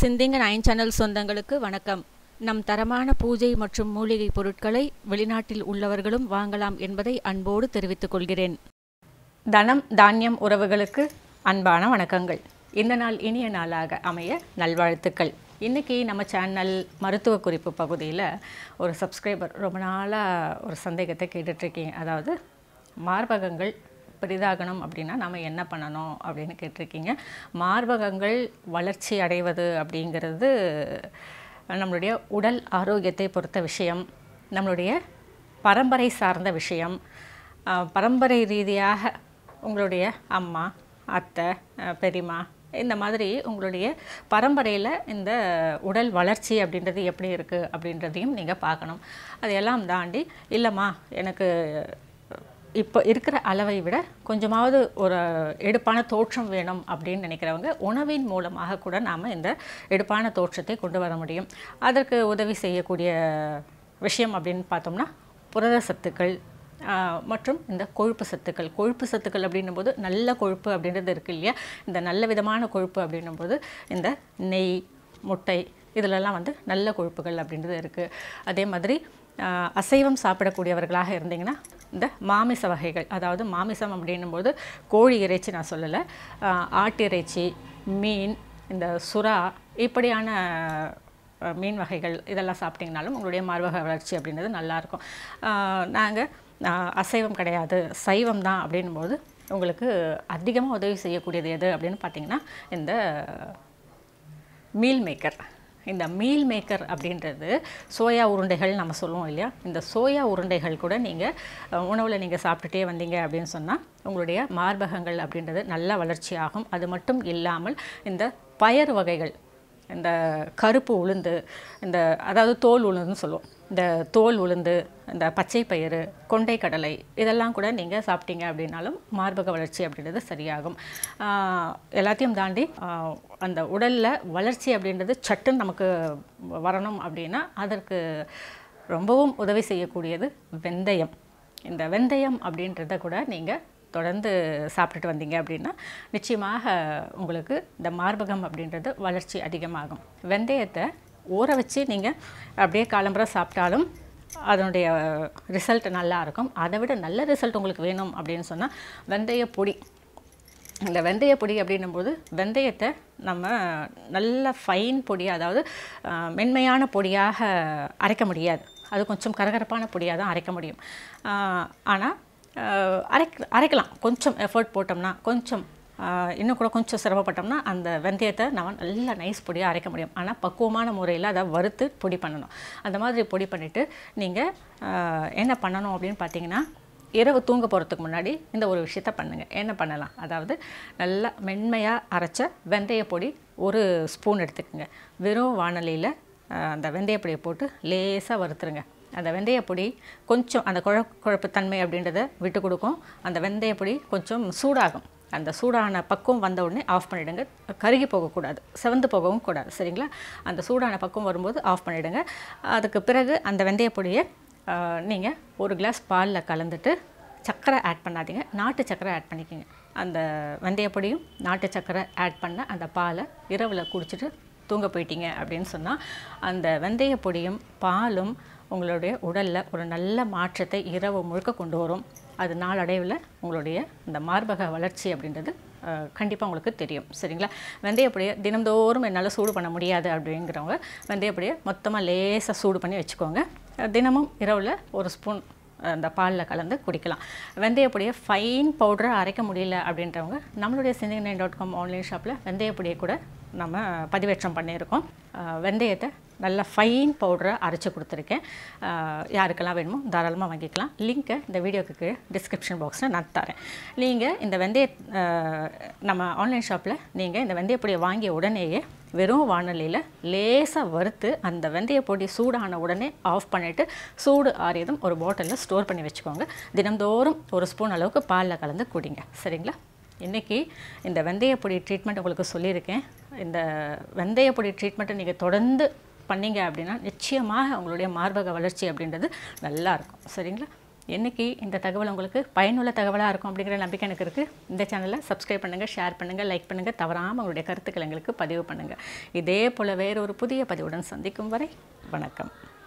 சிந்திங்க nine channel சொந்தங்களுக்கு வணக்கம் நம் தரமான பூஜை மற்றும் மூலிகை பொருட்களை வெளிநாட்டில் உள்ளவர்களும் வாங்கலாம் என்பதை அன்போடு தெரிவித்துக் கொள்கிறேன் தனம் தானியம் உறவுகளுக்கு அன்பான வணக்கங்கள் இந்த நாள் இனிய நாளாக அமைய நல்வாழ்த்துக்கள் இன்றைக்கி நம்ம சேனல் மருத்துவ குறிப்பு பகுதியில் ஒரு சப்ஸ்கிரைபர் ரொம்ப நாளாக ஒரு சந்தேகத்தை கேட்டுட்ருக்கீங்க அதாவது மார்பகங்கள் பெரிதாகணும் அப்படின்னா நம்ம என்ன பண்ணணும் அப்படின்னு கேட்டிருக்கீங்க மார்பகங்கள் வளர்ச்சி அடைவது அப்படிங்கிறது நம்மளுடைய உடல் ஆரோக்கியத்தை பொறுத்த விஷயம் நம்மளுடைய பரம்பரை சார்ந்த விஷயம் பரம்பரை ரீதியாக உங்களுடைய அம்மா அத்தை பெரியமா இந்த மாதிரி உங்களுடைய பரம்பரையில் இந்த உடல் வளர்ச்சி அப்படின்றது எப்படி இருக்குது அப்படின்றதையும் நீங்கள் பார்க்கணும் அதையெல்லாம் தாண்டி இல்லைம்மா எனக்கு இப்போ இருக்கிற அளவை விட கொஞ்சமாவது ஒரு எடுப்பான தோற்றம் வேணும் அப்படின்னு நினைக்கிறவங்க உணவின் மூலமாக கூட நாம் இந்த எடுப்பான தோற்றத்தை கொண்டு வர முடியும் அதற்கு உதவி செய்யக்கூடிய விஷயம் அப்படின்னு பார்த்தோம்னா புரத சத்துக்கள் மற்றும் இந்த கொழுப்பு சத்துக்கள் கொழுப்பு சத்துக்கள் அப்படின்னும் போது நல்ல கொழுப்பு அப்படின்றது இருக்குது இல்லையா இந்த நல்ல விதமான கொழுப்பு அப்படின்னும் போது இந்த நெய் முட்டை இதிலெல்லாம் வந்து நல்ல கொழுப்புகள் அப்படின்றது இருக்குது அதே மாதிரி அசைவம் சாப்பிடக்கூடியவர்களாக இருந்தீங்கன்னா இந்த மாமிச வகைகள் அதாவது மாமிசம் அப்படின்னும் போது கோழி இறைச்சி நான் சொல்லலை ஆட்டு இறைச்சி மீன் இந்த சுறா இப்படியான மீன் வகைகள் இதெல்லாம் சாப்பிட்டிங்கனாலும் உங்களுடைய மார்பக வளர்ச்சி அப்படின்றது நல்லாயிருக்கும் நாங்கள் அசைவம் கிடையாது சைவம் தான் அப்படின்னும்போது உங்களுக்கு அதிகமாக உதவி செய்யக்கூடியது எது அப்படின்னு பார்த்திங்கன்னா இந்த மீல் மேக்கர் இந்த மீல் மேக்கர் அப்படின்றது சோயா உருண்டைகள் நம்ம சொல்லுவோம் இல்லையா இந்த சோயா உருண்டைகள் கூட நீங்கள் உணவில் நீங்கள் சாப்பிட்டுட்டே வந்தீங்க அப்படின்னு சொன்னால் உங்களுடைய மார்பகங்கள் அப்படின்றது வளர்ச்சி வளர்ச்சியாகும் அது மட்டும் இல்லாமல் இந்த பயறு வகைகள் இந்த கருப்பு உளுந்து இந்த அதாவது தோல் உளுந்துன்னு சொல்லுவோம் இந்த தோல் உளுந்து இந்த பச்சை பயிறு கொண்டை கடலை இதெல்லாம் கூட நீங்கள் சாப்பிட்டீங்க அப்படின்னாலும் மார்பக வளர்ச்சி அப்படின்றது சரியாகும் எல்லாத்தையும் தாண்டி அந்த உடலில் வளர்ச்சி அப்படின்றது சட்டுன்னு நமக்கு வரணும் அப்படின்னா அதற்கு ரொம்பவும் உதவி செய்யக்கூடியது வெந்தயம் இந்த வெந்தயம் அப்படின்றத கூட நீங்கள் தொடர்ந்து சாப்பிட்டுட்டு வந்தீங்க அப்படின்னா நிச்சயமாக உங்களுக்கு இந்த மார்பகம் அப்படின்றது வளர்ச்சி அதிகமாகும் வெந்தயத்தை ஊற வச்சு நீங்கள் அப்படியே காலம்புற சாப்பிட்டாலும் அதனுடைய ரிசல்ட் நல்லாயிருக்கும் அதை விட நல்ல ரிசல்ட் உங்களுக்கு வேணும் அப்படின்னு சொன்னால் வெந்தய பொடி இந்த வெந்தய பொடி அப்படின்னும்போது வெந்தயத்தை நம்ம நல்ல ஃபைன் பொடியாக அதாவது மென்மையான பொடியாக அரைக்க முடியாது அது கொஞ்சம் கரகரப்பான பொடியாக தான் அரைக்க முடியும் ஆனால் அரைக் அரைக்கலாம் கொஞ்சம் எஃபர்ட் போட்டோம்னா கொஞ்சம் இன்னும் கூட கொஞ்சம் சிரமப்பட்டோம்னா அந்த வெந்தயத்தை நம்ம நல்லா நைஸ் பொடியாக அரைக்க முடியும் ஆனால் பக்குவமான முறையில் அதை வறுத்து பொடி பண்ணணும் அந்த மாதிரி பொடி பண்ணிவிட்டு நீங்கள் என்ன பண்ணணும் அப்படின்னு பார்த்தீங்கன்னா இரவு தூங்க போகிறதுக்கு முன்னாடி இந்த ஒரு விஷயத்த பண்ணுங்கள் என்ன பண்ணலாம் அதாவது நல்லா மென்மையாக அரைச்ச வெந்தய பொடி ஒரு ஸ்பூன் எடுத்துக்கோங்க வெறும் வானொலியில் அந்த வெந்தய பொடியை போட்டு லேசாக வறுத்துருங்க அந்த வெந்தயப்பொடி கொஞ்சம் அந்த குழ குழப்பு தன்மை அப்படின்றத விட்டு கொடுக்கும் அந்த வெந்தயப்பொடி கொஞ்சம் சூடாகும் அந்த சூடான பக்குவம் வந்த உடனே ஆஃப் பண்ணிவிடுங்க கருகி போகக்கூடாது செவந்து போகவும் கூடாது சரிங்களா அந்த சூடான பக்குவம் வரும்போது ஆஃப் பண்ணிவிடுங்க அதுக்கு பிறகு அந்த வெந்தயப்பொடியை நீங்கள் ஒரு கிளாஸ் பாலில் கலந்துட்டு சர்க்கரை ஆட் பண்ணாதீங்க நாட்டு சர்க்கரை ஆட் பண்ணிக்கோங்க அந்த வெந்தயப்பொடியும் நாட்டு சர்க்கரை ஆட் பண்ண அந்த பாலை இரவில் குடிச்சிட்டு தூங்க போயிட்டீங்க அப்படின்னு சொன்னால் அந்த வெந்தயப்பொடியும் பாலும் உங்களுடைய உடலில் ஒரு நல்ல மாற்றத்தை இரவு முழுக்க கொண்டு வரும் அது நாளடைவில் உங்களுடைய இந்த மார்பக வளர்ச்சி அப்படின்றது கண்டிப்பாக உங்களுக்கு தெரியும் சரிங்களா வெந்தயப்படியை தினம்தோறும் என்னால் சூடு பண்ண முடியாது அப்படிங்கிறவங்க வெந்தயப்படியை மொத்தமாக லேசாக சூடு பண்ணி வச்சுக்கோங்க தினமும் இரவில் ஒரு ஸ்பூன் அந்த பாலில் கலந்து குடிக்கலாம் வெந்தயப்பொடியை ஃபைன் பவுடரை அரைக்க முடியல அப்படின்றவங்க நம்மளுடைய சிந்திங் நைன் டாட் காம் ஆன்லைன் ஷாப்பில் வெந்தயப்பொடியை கூட நம்ம பதிவேற்றம் பண்ணியிருக்கோம் வெந்தயத்தை நல்லா ஃபைன் பவுடரை அரைச்சி கொடுத்துருக்கேன் யாருக்கெல்லாம் வேணுமோ தாராளமாக வாங்கிக்கலாம் லிங்க்கை இந்த வீடியோக்கு டிஸ்கிரிப்ஷன் பாக்ஸில் நான் தரேன் நீங்கள் இந்த வெந்தய நம்ம ஆன்லைன் ஷாப்பில் நீங்கள் இந்த வெந்தயப்பொடியை வாங்கிய உடனேயே வெறும் வானொலியில் லேசாக வறுத்து அந்த வெந்தயப்பொடி சூடான உடனே ஆஃப் பண்ணிவிட்டு சூடு ஆறியதும் ஒரு பாட்டிலில் ஸ்டோர் பண்ணி வச்சுக்கோங்க தினந்தோறும் ஒரு ஸ்பூன் அளவுக்கு பாலில் கலந்து குடிங்க சரிங்களா இன்றைக்கி இந்த வெந்தயப்பொடி ட்ரீட்மெண்ட் உங்களுக்கு சொல்லியிருக்கேன் இந்த வெந்தயப்பொடி ட்ரீட்மெண்ட்டை நீங்கள் தொடர்ந்து பண்ணிங்க அப்படின்னா நிச்சயமாக உங்களுடைய மார்பக வளர்ச்சி அப்படின்றது நல்லாயிருக்கும் சரிங்களா என்றைக்கு இந்த தகவல் உங்களுக்கு பயனுள்ள தகவலாக இருக்கும் அப்படிங்கிற நம்பிக்கை எனக்கு இருக்குது இந்த சேனலை சப்ஸ்கிரைப் பண்ணுங்கள் ஷேர் பண்ணுங்கள் லைக் பண்ணுங்கள் தவறாமல் உங்களுடைய கருத்துக்கள் எங்களுக்கு பதிவு பண்ணுங்கள் இதே போல் வேறு ஒரு புதிய பதிவுடன் சந்திக்கும் வரை வணக்கம்